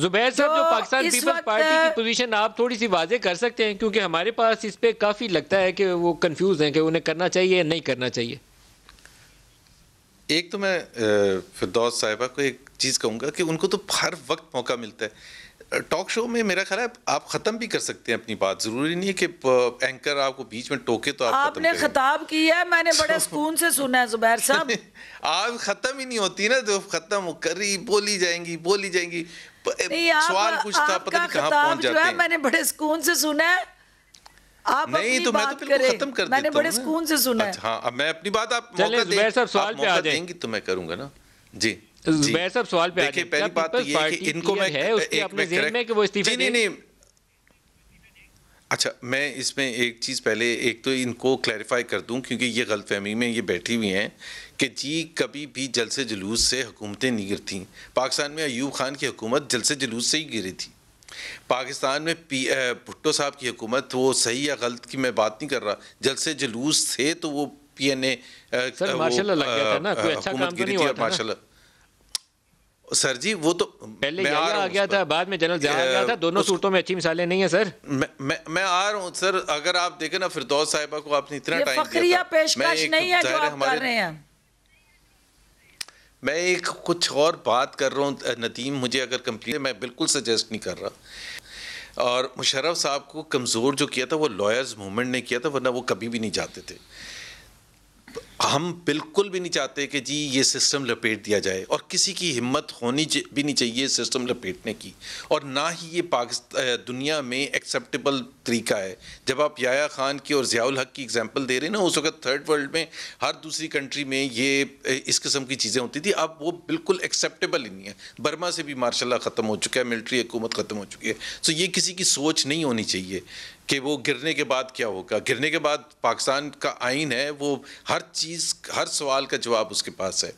जुबैर साहब जो तो पाकिस्तान पीपल्स पार्टी की पोजीशन आप थोड़ी सी वाजे कर सकते हैं क्योंकि हमारे पास इस पे काफ़ी लगता है कि वो कंफ्यूज हैं कि उन्हें करना चाहिए या नहीं करना चाहिए एक तो मैं फिरदौस साहिबा को एक चीज़ कहूँगा कि उनको तो हर वक्त मौका मिलता है टॉक शो में मेरा ख्याल है आप ख़त्म भी कर सकते हैं अपनी बात ज़रूरी नहीं है कि एंकर आपको बीच में टोके तो आप आपने ख़ताब किया है मैंने बड़े तो सुकून से सुना है जुबैर साहब आप ख़त्म ही नहीं होती ना तो ख़त्म करी बोली जाएंगी बोली जाएंगी सवाल कुछ था पता नहीं कहां पहुंच जाते हैं मैंने बड़े सुकून से सुना है आप नहीं तो मैं तो बिल्कुल खत्म कर मैंने बड़े सुकून से सुना है अच्छा, हाँ अब मैं अपनी बात आप मौका देंगी तो मैं करूंगा ना जी सब सवाल पे देखिए पहली बात तो ये कि इनको मैं है उसके अपने जेहन में कि वो इस्तीफे नहीं नहीं अच्छा मैं इसमें एक चीज़ पहले एक तो इनको क्लैरिफाई कर दूं क्योंकि ये गलतफहमी में ये बैठी हुई हैं कि जी कभी भी जलसे जुलूस से हुकूमतें नहीं गिरती पाकिस्तान में अयूब खान की हुकूमत जलसे जुलूस से ही गिरी थी पाकिस्तान में पी भुट्टो साहब की हुकूमत तो वो सही या गलत की मैं बात नहीं कर रहा जलसे जुलूस थे तो वो पी एन ए मार्शल लग गया सर जी वो तो पहले मैं आ, आ गया था बाद में जनरल आ गया था दोनों सूरतों में अच्छी मिसालें नहीं है सर मैं मैं, मैं आ रहा हूँ सर अगर आप देखें ना फिरदौस साहिबा को आपने इतना टाइम दिया पेशकश नहीं है जो आप कर रहे हैं मैं एक कुछ और बात कर रहा हूँ नदीम मुझे अगर कंप्लीट मैं बिल्कुल सजेस्ट नहीं कर रहा और मुशरफ साहब को कमज़ोर जो किया था वो लॉयर्स मूवमेंट ने किया था वरना वो कभी भी नहीं जाते थे हम बिल्कुल भी नहीं चाहते कि जी ये सिस्टम लपेट दिया जाए और किसी की हिम्मत होनी भी नहीं चाहिए सिस्टम लपेटने की और ना ही ये पाकिस्तान दुनिया में एक्सेप्टेबल तरीका है जब आप याया खान की और ज़ियाउल हक की एग्जांपल दे रहे हैं ना उस वक्त थर्ड वर्ल्ड में हर दूसरी कंट्री में ये इस किस्म की चीज़ें होती थी अब वो बिल्कुल एक्सेप्टेबल ही नहीं है बर्मा से भी मार्शाला ख़त्म हो चुका है मिलिट्री हुकूमत ख़त्म हो चुकी है सो तो ये किसी की सोच नहीं होनी चाहिए कि वो गिरने के बाद क्या होगा गिरने के बाद पाकिस्तान का आइन है वो हर चीज़ हर सवाल का जवाब उसके पास है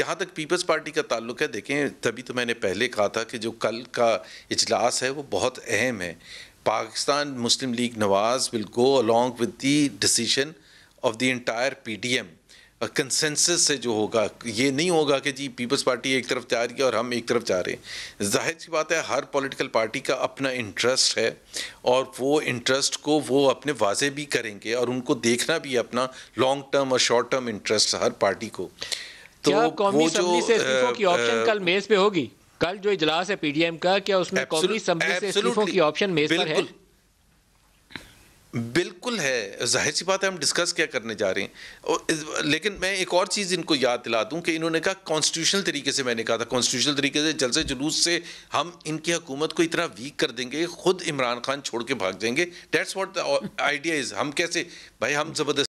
जहाँ तक पीपल्स पार्टी का ताल्लुक है देखें तभी तो मैंने पहले कहा था कि जो कल का इजलास है वो बहुत अहम है Pakistan Muslim League Nawaz will go along with the decision of the entire P D M consensus से जो होगा ये नहीं होगा कि जी पीपल्स पार्टी एक तरफ जा रही है और हम एक तरफ जा रहे हैं जाहिर सी बात है हर पॉलिटिकल पार्टी का अपना इंटरेस्ट है और वो इंटरेस्ट को वो अपने वाजे भी करेंगे और उनको देखना भी अपना लॉन्ग टर्म और शॉर्ट टर्म इंटरेस्ट हर पार्टी को तो वो जो से की ऑप्शन कल मेज पे होगी कल जो इजलास है पीडीएम का क्या उसमें से की ऑप्शन मेज पर है बिल्कुल है जाहिर सी बात है हम डिस्कस क्या करने जा रहे हैं और लेकिन मैं एक और चीज़ इनको याद दिला दूं कि इन्होंने कहा कॉन्स्टिट्यूशनल तरीके से मैंने कहा था कॉन्स्टिट्यूशनल तरीके से जलसे जुलूस से हम इनकी हुकूमत को इतना वीक कर देंगे खुद इमरान खान छोड़ के भाग जाएंगे डेट्स वॉट आइडिया इज़ हम कैसे भाई हम ज़बरदस्त